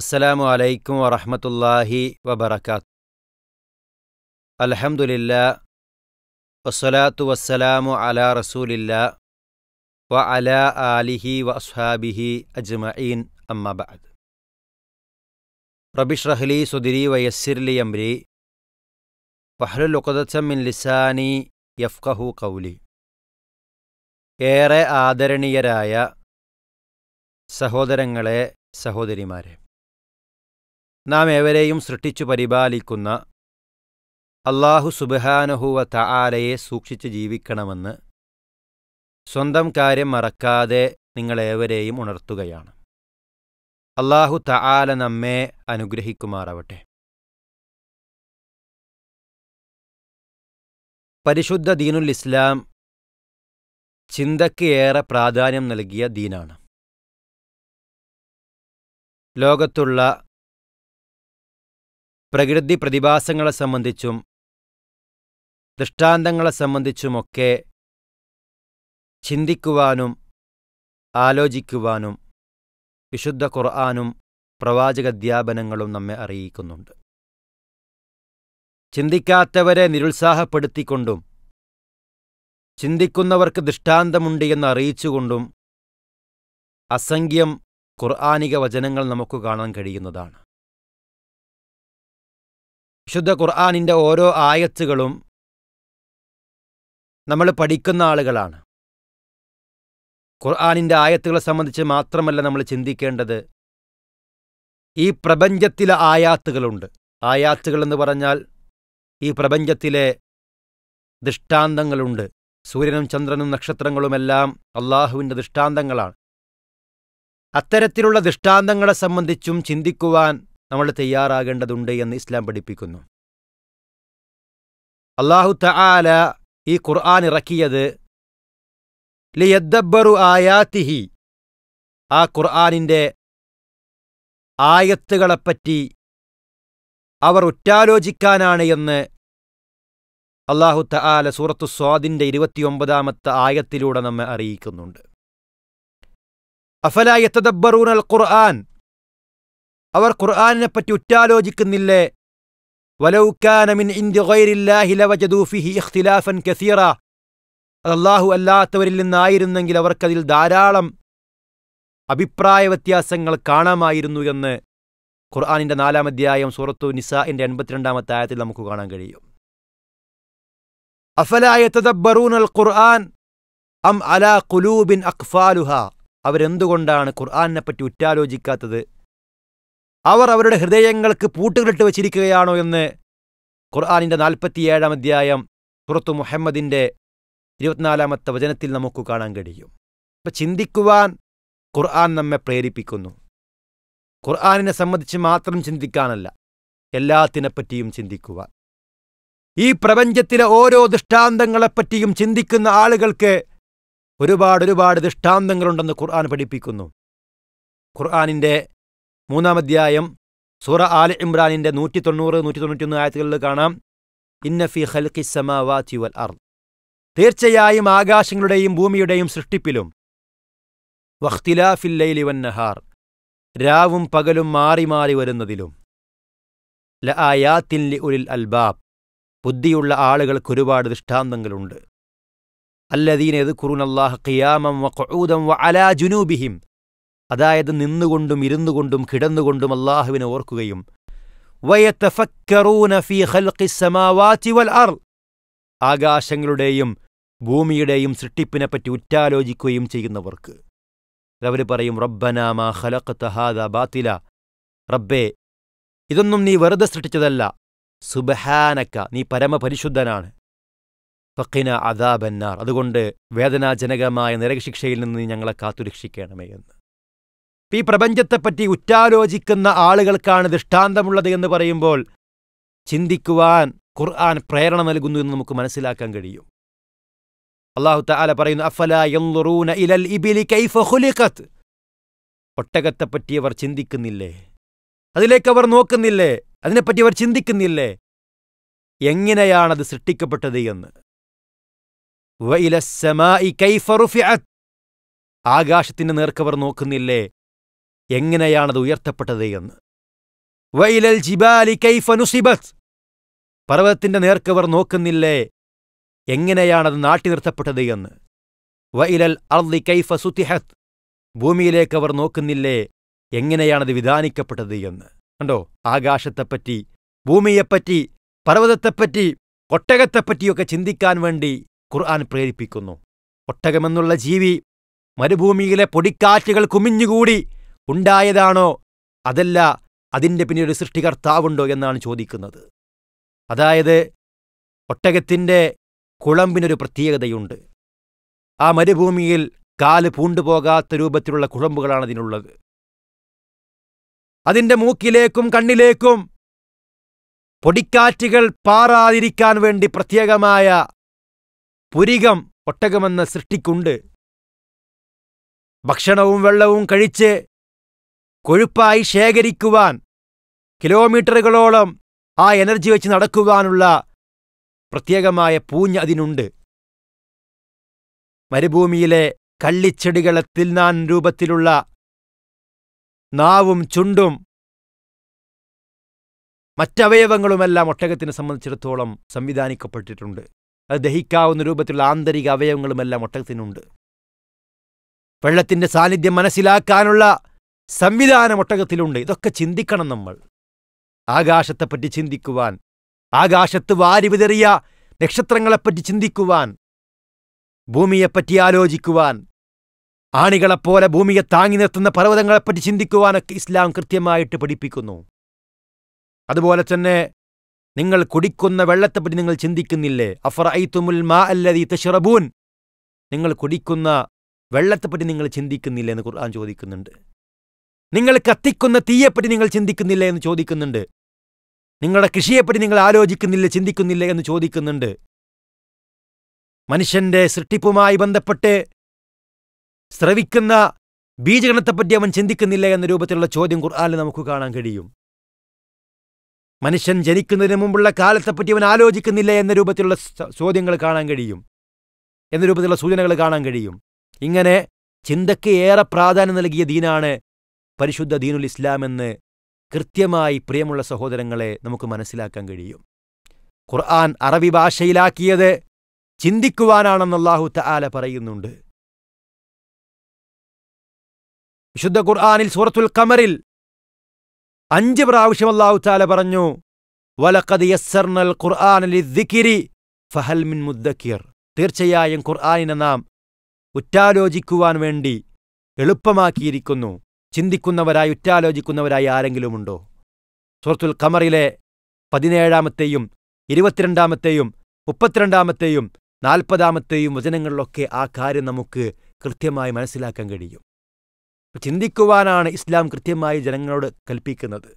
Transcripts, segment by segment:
അസ്സലാമു അലൈക്കും വറഹമത്തല്ലാഹി വബർക്കാത്ത് അലഹമുല്ല വസ്സലാത്തു വസ്സലാമു അല റസൂലില്ല വ അല ആലിഹി വസ്ഹാബിഹി അജ്മഈൻ അമ്മബാദ് റബിഷ്റഹ്ലി സുദിരി വയസ്സിർലി അംരി മിൻ ലിസാനി യഫ്കഹു കൗലി ഏറെ ആദരണീയരായ സഹോദരങ്ങളെ സഹോദരിമാരെ നാം ഏവരെയും സൃഷ്ടിച്ചു പരിപാലിക്കുന്ന അള്ളാഹു സുബഹാനുഹുവ തആലയെ സൂക്ഷിച്ച് ജീവിക്കണമെന്ന് സ്വന്തം കാര്യം മറക്കാതെ നിങ്ങളേവരെയും ഉണർത്തുകയാണ് അള്ളാഹു തആല നമ്മെ അനുഗ്രഹിക്കുമാറാവട്ടെ പരിശുദ്ധ ദീനുൽ ഇസ്ലാം ചിന്തയ്ക്ക് ഏറെ പ്രാധാന്യം നൽകിയ ദീനാണ് ലോകത്തുള്ള പ്രകൃതി പ്രതിഭാസങ്ങളെ സംബന്ധിച്ചും ദൃഷ്ടാന്തങ്ങളെ സംബന്ധിച്ചുമൊക്കെ ചിന്തിക്കുവാനും ആലോചിക്കുവാനും വിശുദ്ധ ഖുർആാനും പ്രവാചകധ്യാപനങ്ങളും നമ്മെ അറിയിക്കുന്നുണ്ട് ചിന്തിക്കാത്തവരെ നിരുത്സാഹപ്പെടുത്തിക്കൊണ്ടും ചിന്തിക്കുന്നവർക്ക് ദൃഷ്ടാന്തമുണ്ട് എന്ന് അറിയിച്ചുകൊണ്ടും അസംഖ്യം ഖുർആാനിക വചനങ്ങൾ നമുക്ക് കാണാൻ കഴിയുന്നതാണ് വിശുദ്ധ ഖുർആാനിൻ്റെ ഓരോ ആയത്തുകളും നമ്മൾ പഠിക്കുന്ന ആളുകളാണ് ഖുർആാനിൻ്റെ ആയത്തുകളെ സംബന്ധിച്ച് മാത്രമല്ല നമ്മൾ ചിന്തിക്കേണ്ടത് ഈ പ്രപഞ്ചത്തിലെ ആയാത്തുകളുണ്ട് ആയാത്തുകൾ എന്ന് പറഞ്ഞാൽ ഈ പ്രപഞ്ചത്തിലെ ദൃഷ്ടാന്തങ്ങളുണ്ട് സൂര്യനും ചന്ദ്രനും നക്ഷത്രങ്ങളുമെല്ലാം അള്ളാഹുവിൻ്റെ ദൃഷ്ടാന്തങ്ങളാണ് അത്തരത്തിലുള്ള ദൃഷ്ടാന്തങ്ങളെ സംബന്ധിച്ചും ചിന്തിക്കുവാൻ നമ്മൾ തയ്യാറാകേണ്ടതുണ്ട് എന്ന് ഇസ്ലാം പഠിപ്പിക്കുന്നു അള്ളാഹു തആല ഈ ഖുർആൻ ഇറക്കിയത് ലിയദ്ദബ്ബറു ആയാത്തിഹി ആ ഖുർആാനിൻ്റെ ആയത്തുകളെപ്പറ്റി അവർ ഒറ്റാലോചിക്കാനാണ് എന്ന് അള്ളാഹു തആല സൂറത്തു സ്വാദിൻ്റെ ഇരുപത്തിയൊമ്പതാമത്തെ ആയത്തിലൂടെ നമ്മെ അറിയിക്കുന്നുണ്ട് അഫല അൽ ഖുർആൻ അവർ ഖുർആാനിനെപ്പറ്റി ഉറ്റാലോചിക്കുന്നില്ലേ വലൗക്കാനമിൻ ഇഖ്തിലാഫൻ കസീറ അത് അള്ളാഹു അല്ലാത്തവരിൽ നിന്നായിരുന്നെങ്കിൽ അവർക്കതിൽ ധാരാളം അഭിപ്രായ വ്യത്യാസങ്ങൾ കാണാമായിരുന്നു എന്ന് ഖുർആാനിൻ്റെ നാലാം അധ്യായം സൂറത്തു നിസാഇൻ്റെ എൺപത്തിരണ്ടാമത്തെ ആയത്തിൽ നമുക്ക് കാണാൻ കഴിയും അഫലായ തദബ്ബറൂൻ അൽ ഖുർആൻ അം അലാ കുലൂബിൻ അഖ്ഫാലുഹ അവരെന്തുകൊണ്ടാണ് ഖുർആാനിനെപ്പറ്റി ഉറ്റാലോചിക്കാത്തത് അവർ അവരുടെ ഹൃദയങ്ങൾക്ക് പൂട്ടുകളിട്ട് വച്ചിരിക്കുകയാണോ എന്ന് ഖുർആാനിൻ്റെ നാൽപ്പത്തിയേഴാം അധ്യായം പുറത്തു മുഹമ്മദിൻ്റെ ഇരുപത്തിനാലാമത്തെ വചനത്തിൽ നമുക്ക് കാണാൻ കഴിയും അപ്പം ചിന്തിക്കുവാൻ ഖുർആൻ നമ്മെ പ്രേരിപ്പിക്കുന്നു ഖുർആാനിനെ സംബന്ധിച്ച് മാത്രം ചിന്തിക്കാനല്ല എല്ലാത്തിനെപ്പറ്റിയും ചിന്തിക്കുവാൻ ഈ പ്രപഞ്ചത്തിലെ ഓരോ ദൃഷ്ടാന്തങ്ങളെപ്പറ്റിയും ചിന്തിക്കുന്ന ആളുകൾക്ക് ഒരുപാട് ഒരുപാട് ദൃഷ്ടാന്തങ്ങളുണ്ടെന്ന് ഖുർആൻ പഠിപ്പിക്കുന്നു ഖുർആാനിൻ്റെ മൂന്നാം അധ്യായം സൂറ ആൽ ഇമ്രാനിന്റെ നൂറ്റി തൊണ്ണൂറ് നൂറ്റി ഒന്ന് ആയത്തുകളിൽ കാണാം ഇന്നഫി ഹൽക്കി സമാവാത്തി വൽ അർ തീർച്ചയായും ആകാശങ്ങളുടെയും ഭൂമിയുടെയും സൃഷ്ടിപ്പിലും വഖ്തിലാഫില്ലൈലി വൻ നഹാർ രാവും പകലും മാറി മാറി വരുന്നതിലും ല ആയാത്തിൻ ലി ഉലിൽ അൽബാബ് ബുദ്ധിയുള്ള ഒരുപാട് ദൃഷ്ടാന്തങ്ങളുണ്ട് അല്ലദീൻ എത് കുറുനല്ലാഹ് ഖിയാമം വ ഖുഊദം വ അലാ ജുനൂബിഹിം അതായത് നിന്നുകൊണ്ടും ഇരുന്നുകൊണ്ടും കിടന്നുകൊണ്ടും അള്ളാഹുവിനെ ഓർക്കുകയും ആകാശങ്ങളുടെയും ഭൂമിയുടെയും സൃഷ്ടിപ്പിനെപ്പറ്റി ഉറ്റാലോചിക്കുകയും ചെയ്യുന്നവർക്ക് അവർ പറയും റബ്ബനാമ തഹാദ ബാത്തില റബ്ബേ ഇതൊന്നും നീ വെറുതെ സൃഷ്ടിച്ചതല്ല സുബഹാനക്ക നീ പരമപരിശുദ്ധനാണ് ഫക്കിന അദാബന്നാർ അതുകൊണ്ട് വേദനാജനകമായ നരകശിക്ഷയിൽ നിന്ന് നീ ഞങ്ങളെ കാത്തുരക്ഷിക്കണമേ എന്ന് ഈ പ്രപഞ്ചത്തെപ്പറ്റി ഉറ്റാലോചിക്കുന്ന ആളുകൾക്കാണ് ദൃഷ്ടാന്തമുള്ളത് എന്ന് പറയുമ്പോൾ ചിന്തിക്കുവാൻ ഖുർആൻ പ്രേരണ നൽകുന്നു എന്ന് നമുക്ക് മനസ്സിലാക്കാൻ കഴിയും അള്ളാഹു താല പറയുന്നു അഫല യൻലുറൂന ഇലൽ ഇബിലി കൈഫ ഒട്ടകത്തെപ്പറ്റി അവർ ചിന്തിക്കുന്നില്ലേ അതിലേക്ക് അവർ നോക്കുന്നില്ലേ അതിനെപ്പറ്റി അവർ ചിന്തിക്കുന്നില്ലേ എങ്ങനെയാണത് സൃഷ്ടിക്കപ്പെട്ടത് എന്ന് ആകാശത്തിന്റെ നേർക്കവർ നോക്കുന്നില്ലേ എങ്ങനെയാണത് ഉയർത്തപ്പെട്ടത് എന്ന് വൈലൽ ജിബാലി കൈഫനുസിബത്ത് പർവ്വതത്തിന്റെ നേർക്കവർ നോക്കുന്നില്ലേ എങ്ങനെയാണത് നാട്ടി നിർത്തപ്പെട്ടത് എന്ന് വൈലൽ അർദി കൈഫ സുത്തിഹത്ത് ഭൂമിയിലേക്കവർ നോക്കുന്നില്ലേ എങ്ങനെയാണത് വിധാനിക്കപ്പെട്ടത് എന്ന് കണ്ടോ ആകാശത്തെപ്പറ്റി ഭൂമിയെപ്പറ്റി പർവ്വതത്തെപ്പറ്റി ഒട്ടകത്തെപ്പറ്റിയൊക്കെ ചിന്തിക്കാൻ വേണ്ടി ഖുർആൻ പ്രേരിപ്പിക്കുന്നു ഒട്ടകമെന്നുള്ള ജീവി മരുഭൂമിയിലെ പൊടിക്കാറ്റുകൾ കുമിഞ്ഞുകൂടി ഉണ്ടായതാണോ അതല്ല അതിൻ്റെ പിന്നെ ഒരു സൃഷ്ടികർത്താവുണ്ടോ എന്നാണ് ചോദിക്കുന്നത് അതായത് ഒട്ടകത്തിൻ്റെ കുളമ്പിനൊരു പ്രത്യേകതയുണ്ട് ആ മരുഭൂമിയിൽ കാല് പൂണ്ടുപോകാത്ത രൂപത്തിലുള്ള കുളമ്പുകളാണ് അതിനുള്ളത് അതിൻ്റെ മൂക്കിലേക്കും കണ്ണിലേക്കും പൊടിക്കാറ്റുകൾ പാറാതിരിക്കാൻ വേണ്ടി പ്രത്യേകമായ പുരികം ഒട്ടകമെന്ന സൃഷ്ടിക്കുണ്ട് ഭക്ഷണവും വെള്ളവും കഴിച്ച് കൊഴുപ്പായി ശേഖരിക്കുവാൻ കിലോമീറ്ററുകളോളം ആ എനർജി വെച്ച് നടക്കുവാനുള്ള പ്രത്യേകമായ പൂഞ്ഞ് അതിനുണ്ട് മരുഭൂമിയിലെ കള്ളിച്ചെടികളെ തിന്നാൻ രൂപത്തിലുള്ള നാവും ചുണ്ടും മറ്റവയവങ്ങളുമെല്ലാം ഒട്ടകത്തിനെ സംബന്ധിച്ചിടത്തോളം സംവിധാനിക്കപ്പെട്ടിട്ടുണ്ട് അത് ദഹിക്കാവുന്ന രൂപത്തിലുള്ള ആന്തരിക അവയവങ്ങളുമെല്ലാം ഒട്ടകത്തിനുണ്ട് വെള്ളത്തിൻ്റെ സാന്നിധ്യം മനസ്സിലാക്കാനുള്ള സംവിധാനമൊട്ടകത്തിലുണ്ട് ഇതൊക്കെ ചിന്തിക്കണം നമ്മൾ ആകാശത്തെപ്പറ്റി ചിന്തിക്കുവാൻ ആകാശത്ത് വാരി വിതറിയ നക്ഷത്രങ്ങളെപ്പറ്റി ചിന്തിക്കുവാൻ ഭൂമിയെപ്പറ്റി ആലോചിക്കുവാൻ ആണികളെപ്പോലെ ഭൂമിയെ താങ്ങി നിർത്തുന്ന പർവ്വതങ്ങളെപ്പറ്റി ചിന്തിക്കുവാനൊക്കെ ഇസ്ലാം കൃത്യമായിട്ട് പഠിപ്പിക്കുന്നു അതുപോലെ തന്നെ നിങ്ങൾ കുടിക്കുന്ന വെള്ളത്തെപ്പറ്റി നിങ്ങൾ ചിന്തിക്കുന്നില്ലേ അഫർ ഐത്തുമുൽ മാ അല്ലതി തഷറബൂൻ നിങ്ങൾ കുടിക്കുന്ന വെള്ളത്തെപ്പറ്റി നിങ്ങൾ ചിന്തിക്കുന്നില്ലേ എന്ന് ഖുർആൻ ചോദിക്കുന്നുണ്ട് നിങ്ങൾ കത്തിക്കുന്ന തീയെപ്പറ്റി നിങ്ങൾ ചിന്തിക്കുന്നില്ല എന്ന് ചോദിക്കുന്നുണ്ട് നിങ്ങളുടെ കൃഷിയെപ്പറ്റി നിങ്ങൾ ആലോചിക്കുന്നില്ല ചിന്തിക്കുന്നില്ല എന്ന് ചോദിക്കുന്നുണ്ട് മനുഷ്യന്റെ സൃഷ്ടിപ്പുമായി ബന്ധപ്പെട്ട് സ്രവിക്കുന്ന ബീജഗണത്തെപ്പറ്റി അവൻ ചിന്തിക്കുന്നില്ല എന്ന രൂപത്തിലുള്ള ചോദ്യം ഖുർആാനിൽ നമുക്ക് കാണാൻ കഴിയും മനുഷ്യൻ ജനിക്കുന്നതിന് മുമ്പുള്ള കാലത്തെപ്പറ്റി അവൻ ആലോചിക്കുന്നില്ല എന്ന രൂപത്തിലുള്ള ചോദ്യങ്ങൾ കാണാൻ കഴിയും എന്ന രൂപത്തിലുള്ള സൂചനകൾ കാണാൻ കഴിയും ഇങ്ങനെ ചിന്തയ്ക്ക് ഏറെ പ്രാധാന്യം നൽകിയ ദീനാണ് പരിശുദ്ധ ദീനുൽ ഇസ്ലാമെന്ന് കൃത്യമായി പ്രിയമുള്ള സഹോദരങ്ങളെ നമുക്ക് മനസ്സിലാക്കാൻ കഴിയും ഖുർആൻ അറബി ഭാഷയിലാക്കിയത് ചിന്തിക്കുവാനാണെന്ന് അള്ളാഹു തആല പറയുന്നുണ്ട് വിശുദ്ധ ഖുർആാനിൽ സൂറത്തുൽ കമറിൽ അഞ്ച് പ്രാവശ്യം അള്ളാഹു താല പറഞ്ഞു വലക്കത് യസ്സർണൽ ഖുർആൻ ഫഹൽമിൻ മുദ്ദക്കിർ തീർച്ചയായും ഖുർആാനിനെ നാം ഉറ്റാലോചിക്കുവാൻ വേണ്ടി എളുപ്പമാക്കിയിരിക്കുന്നു ചിന്തിക്കുന്നവരായി ഉറ്റാലോചിക്കുന്നവരായി ആരെങ്കിലുമുണ്ടോ സുഹൃത്തുൽ ഖമറിലെ പതിനേഴാമത്തെയും ഇരുപത്തിരണ്ടാമത്തെയും മുപ്പത്തിരണ്ടാമത്തെയും നാൽപ്പതാമത്തെയും വചനങ്ങളിലൊക്കെ ആ കാര്യം നമുക്ക് കൃത്യമായി മനസ്സിലാക്കാൻ കഴിയും ചിന്തിക്കുവാനാണ് ഇസ്ലാം കൃത്യമായി ജനങ്ങളോട് കൽപ്പിക്കുന്നത്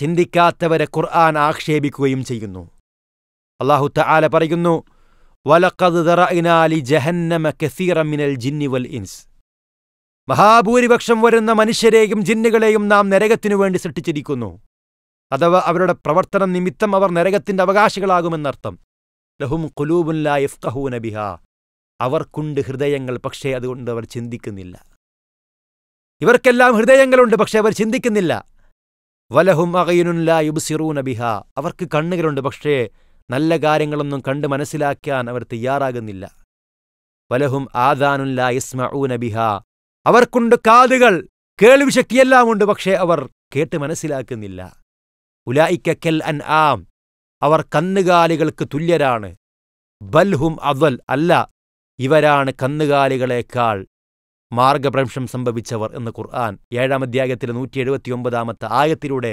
ചിന്തിക്കാത്തവരെ ഖുർആൻ ആക്ഷേപിക്കുകയും ചെയ്യുന്നു അള്ളാഹു തആല പറയുന്നു വലഖദ് ദറഅനാ ലി ജഹന്നമ കസീറ ജിന്നി വൽ ഇൻസ് മഹാഭൂരിപക്ഷം വരുന്ന മനുഷ്യരെയും ജിന്നുകളെയും നാം നരകത്തിനു വേണ്ടി സൃഷ്ടിച്ചിരിക്കുന്നു അഥവാ അവരുടെ പ്രവർത്തനം നിമിത്തം അവർ നരകത്തിൻ്റെ അവകാശികളാകുമെന്നർത്ഥം ലഹും കുലൂബുല്ല ഇഫ്കഹൂന ബിഹ അവർക്കുണ്ട് ഹൃദയങ്ങൾ പക്ഷേ അതുകൊണ്ട് അവർ ചിന്തിക്കുന്നില്ല ഇവർക്കെല്ലാം ഹൃദയങ്ങളുണ്ട് പക്ഷേ അവർ ചിന്തിക്കുന്നില്ല വലഹും അകയുനുല്ലാ യുബ്സിറൂന നബിഹ അവർക്ക് കണ്ണുകളുണ്ട് പക്ഷേ നല്ല കാര്യങ്ങളൊന്നും കണ്ട് മനസ്സിലാക്കാൻ അവർ തയ്യാറാകുന്നില്ല വലഹും ആദാനുല്ല ഇസ്മഊന നബിഹ അവർക്കുണ്ട് കാതുകൾ കേൾവി ശക്തിയെല്ലാം ഉണ്ട് പക്ഷേ അവർ കേട്ട് മനസ്സിലാക്കുന്നില്ല ഉലായിക്കൽ അൻ ആം അവർ കന്നുകാലികൾക്ക് തുല്യരാണ് ബൽഹും അവൽ അല്ല ഇവരാണ് കന്നുകാലികളേക്കാൾ മാർഗഭ്രംശം സംഭവിച്ചവർ എന്ന് ഖുർആൻ ഏഴാം അധ്യായത്തിലെ നൂറ്റി എഴുപത്തിയൊമ്പതാമത്തെ ആയത്തിലൂടെ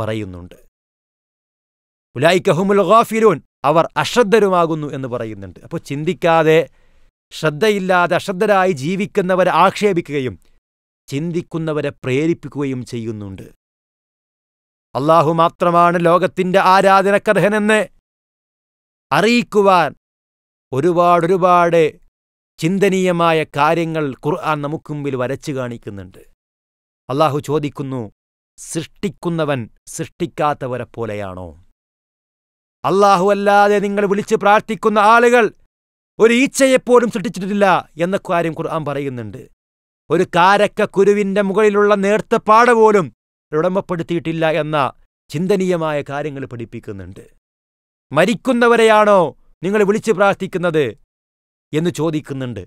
പറയുന്നുണ്ട് ഉലായിക്കഹുമുൽ ഗാഫിരൂൻ അവർ അശ്രദ്ധരുമാകുന്നു എന്ന് പറയുന്നുണ്ട് അപ്പോൾ ചിന്തിക്കാതെ ശ്രദ്ധയില്ലാതെ അശ്രദ്ധരായി ജീവിക്കുന്നവരെ ആക്ഷേപിക്കുകയും ചിന്തിക്കുന്നവരെ പ്രേരിപ്പിക്കുകയും ചെയ്യുന്നുണ്ട് അള്ളാഹു മാത്രമാണ് ലോകത്തിന്റെ ആരാധനക്കർഹനെന്ന് അറിയിക്കുവാൻ ഒരുപാട് ഒരുപാട് ചിന്തനീയമായ കാര്യങ്ങൾ ഖുർആൻ നമുക്ക് മുമ്പിൽ വരച്ചു കാണിക്കുന്നുണ്ട് അള്ളാഹു ചോദിക്കുന്നു സൃഷ്ടിക്കുന്നവൻ സൃഷ്ടിക്കാത്തവരെ പോലെയാണോ അള്ളാഹു അല്ലാതെ നിങ്ങൾ വിളിച്ച് പ്രാർത്ഥിക്കുന്ന ആളുകൾ ഒരു ഈച്ചയെപ്പോലും സൃഷ്ടിച്ചിട്ടില്ല എന്ന കാര്യം ഖുർആൻ പറയുന്നുണ്ട് ഒരു കാരക്ക കുരുവിൻ്റെ മുകളിലുള്ള നേർത്ത പാട പോലും ഉടമപ്പെടുത്തിയിട്ടില്ല എന്ന ചിന്തനീയമായ കാര്യങ്ങൾ പഠിപ്പിക്കുന്നുണ്ട് മരിക്കുന്നവരെയാണോ നിങ്ങൾ വിളിച്ചു പ്രാർത്ഥിക്കുന്നത് എന്ന് ചോദിക്കുന്നുണ്ട്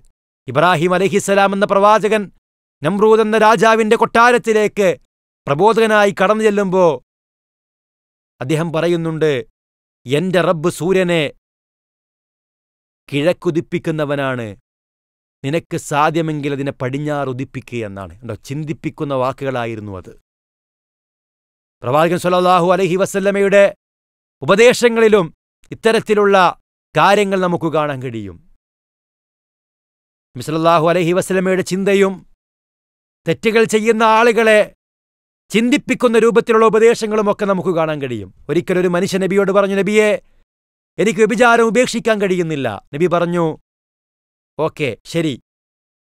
ഇബ്രാഹിം അലഹിസ്സലാം എന്ന പ്രവാചകൻ നമ്രൂദ് എന്ന രാജാവിൻ്റെ കൊട്ടാരത്തിലേക്ക് പ്രബോധകനായി കടന്നു ചെല്ലുമ്പോൾ അദ്ദേഹം പറയുന്നുണ്ട് എൻ്റെ റബ്ബ് സൂര്യനെ കിഴക്കുദിപ്പിക്കുന്നവനാണ് നിനക്ക് സാധ്യമെങ്കിൽ അതിനെ പടിഞ്ഞാറുദിപ്പിക്കുക എന്നാണ് കണ്ടോ ചിന്തിപ്പിക്കുന്ന വാക്കുകളായിരുന്നു അത് പ്രവാചകൻ സലാഹു അലഹി വസല്ലമയുടെ ഉപദേശങ്ങളിലും ഇത്തരത്തിലുള്ള കാര്യങ്ങൾ നമുക്ക് കാണാൻ കഴിയും മിസ്ലാഹു അലഹി വസ്ലമയുടെ ചിന്തയും തെറ്റുകൾ ചെയ്യുന്ന ആളുകളെ ചിന്തിപ്പിക്കുന്ന രൂപത്തിലുള്ള ഉപദേശങ്ങളുമൊക്കെ നമുക്ക് കാണാൻ കഴിയും ഒരിക്കലൊരു മനുഷ്യ നബിയോട് പറഞ്ഞു നബിയെ എനിക്ക് വ്യഭിചാരം ഉപേക്ഷിക്കാൻ കഴിയുന്നില്ല നബി പറഞ്ഞു ഓക്കെ ശരി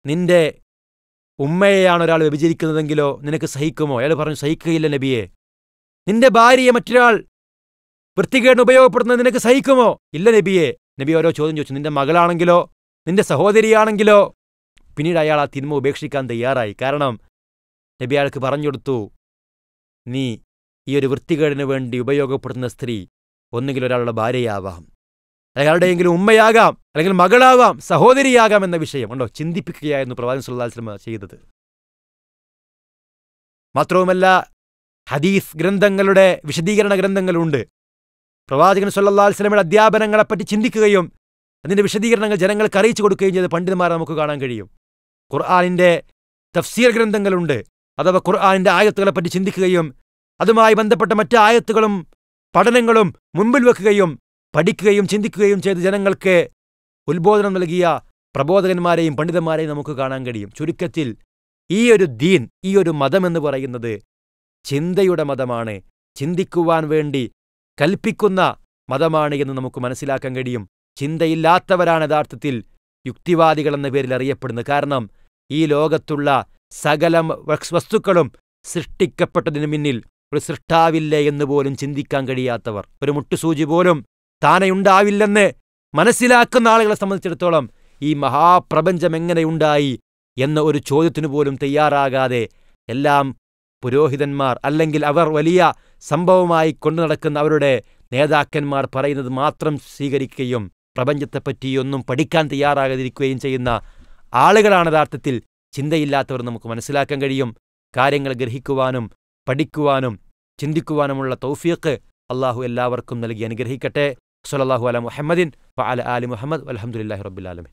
നിന്റെ ഉമ്മയെയാണ് ഒരാൾ വ്യഭിചരിക്കുന്നതെങ്കിലോ നിനക്ക് സഹിക്കുമോ അയാൾ പറഞ്ഞു സഹിക്കുകയില്ല നബിയെ നിന്റെ ഭാര്യയെ മറ്റൊരാൾ വൃത്തികേടിന് ഉപയോഗപ്പെടുന്നത് നിനക്ക് സഹിക്കുമോ ഇല്ല നബിയെ നബി ഓരോ ചോദ്യം ചോദിച്ചു നിന്റെ മകളാണെങ്കിലോ നിന്റെ സഹോദരിയാണെങ്കിലോ പിന്നീട് അയാൾ ആ തിന്മ ഉപേക്ഷിക്കാൻ തയ്യാറായി കാരണം നബി അയാൾക്ക് പറഞ്ഞു കൊടുത്തു നീ ഈ ഒരു വൃത്തികേടിന് വേണ്ടി ഉപയോഗപ്പെടുന്ന സ്ത്രീ ഒന്നുകിൽ ഒരാളുടെ ഭാര്യയാവാം ആരുടെയെങ്കിലും ഉമ്മയാകാം അല്ലെങ്കിൽ മകളാവാം സഹോദരിയാകാം എന്ന വിഷയം ഉണ്ടോ ചിന്തിപ്പിക്കുകയായിരുന്നു പ്രവാചകൻ സുല്ലാസ്ലമ ചെയ്തത് മാത്രവുമല്ല ഹദീസ് ഗ്രന്ഥങ്ങളുടെ വിശദീകരണ ഗ്രന്ഥങ്ങളുണ്ട് പ്രവാചകൻ സുല്ലാസ്ലമയുടെ അധ്യാപനങ്ങളെപ്പറ്റി ചിന്തിക്കുകയും അതിൻ്റെ വിശദീകരണങ്ങൾ ജനങ്ങൾക്ക് അറിയിച്ചു കൊടുക്കുകയും ചെയ്ത പണ്ഡിതന്മാരെ നമുക്ക് കാണാൻ കഴിയും ഖുർആാനിൻ്റെ തഫ്സീർ ഗ്രന്ഥങ്ങളുണ്ട് അഥവാ ഖുർആാനിൻ്റെ ആയത്തുകളെപ്പറ്റി ചിന്തിക്കുകയും അതുമായി ബന്ധപ്പെട്ട മറ്റ് ആയത്തുകളും പഠനങ്ങളും മുൻപിൽ വെക്കുകയും പഠിക്കുകയും ചിന്തിക്കുകയും ചെയ്ത ജനങ്ങൾക്ക് ഉത്ബോധനം നൽകിയ പ്രബോധകന്മാരെയും പണ്ഡിതന്മാരെയും നമുക്ക് കാണാൻ കഴിയും ചുരുക്കത്തിൽ ഈ ഒരു ദീൻ ഈ ഒരു മതം എന്ന് പറയുന്നത് ചിന്തയുടെ മതമാണ് ചിന്തിക്കുവാൻ വേണ്ടി കൽപ്പിക്കുന്ന മതമാണ് എന്ന് നമുക്ക് മനസ്സിലാക്കാൻ കഴിയും ചിന്തയില്ലാത്തവരാണ് യഥാർത്ഥത്തിൽ യുക്തിവാദികൾ എന്ന പേരിൽ അറിയപ്പെടുന്നത് കാരണം ഈ ലോകത്തുള്ള സകലം വസ്തുക്കളും സൃഷ്ടിക്കപ്പെട്ടതിനു മുന്നിൽ ഒരു സൃഷ്ടാവില്ല എന്ന് പോലും ചിന്തിക്കാൻ കഴിയാത്തവർ ഒരു മുട്ടുസൂചി പോലും താനെയുണ്ടാവില്ലെന്ന് മനസ്സിലാക്കുന്ന ആളുകളെ സംബന്ധിച്ചിടത്തോളം ഈ മഹാപ്രപഞ്ചം എങ്ങനെയുണ്ടായി എന്ന ഒരു ചോദ്യത്തിനു പോലും തയ്യാറാകാതെ എല്ലാം പുരോഹിതന്മാർ അല്ലെങ്കിൽ അവർ വലിയ സംഭവമായി കൊണ്ടു നടക്കുന്ന അവരുടെ നേതാക്കന്മാർ പറയുന്നത് മാത്രം സ്വീകരിക്കുകയും പ്രപഞ്ചത്തെപ്പറ്റിയൊന്നും പഠിക്കാൻ തയ്യാറാകാതിരിക്കുകയും ചെയ്യുന്ന ആളുകളാണ് യഥാർത്ഥത്തിൽ ചിന്തയില്ലാത്തവർ നമുക്ക് മനസ്സിലാക്കാൻ കഴിയും കാര്യങ്ങൾ ഗ്രഹിക്കുവാനും പഠിക്കുവാനും ചിന്തിക്കുവാനുമുള്ള തൗഫീഖ് അള്ളാഹു എല്ലാവർക്കും നൽകി അനുഗ്രഹിക്കട്ടെ സുലല്ലാഹു അല മുഹമ്മദിൻ അല ആലി മുഹമ്മദ് അലഹമുല്ലാഹി റബ്ബുലാലമി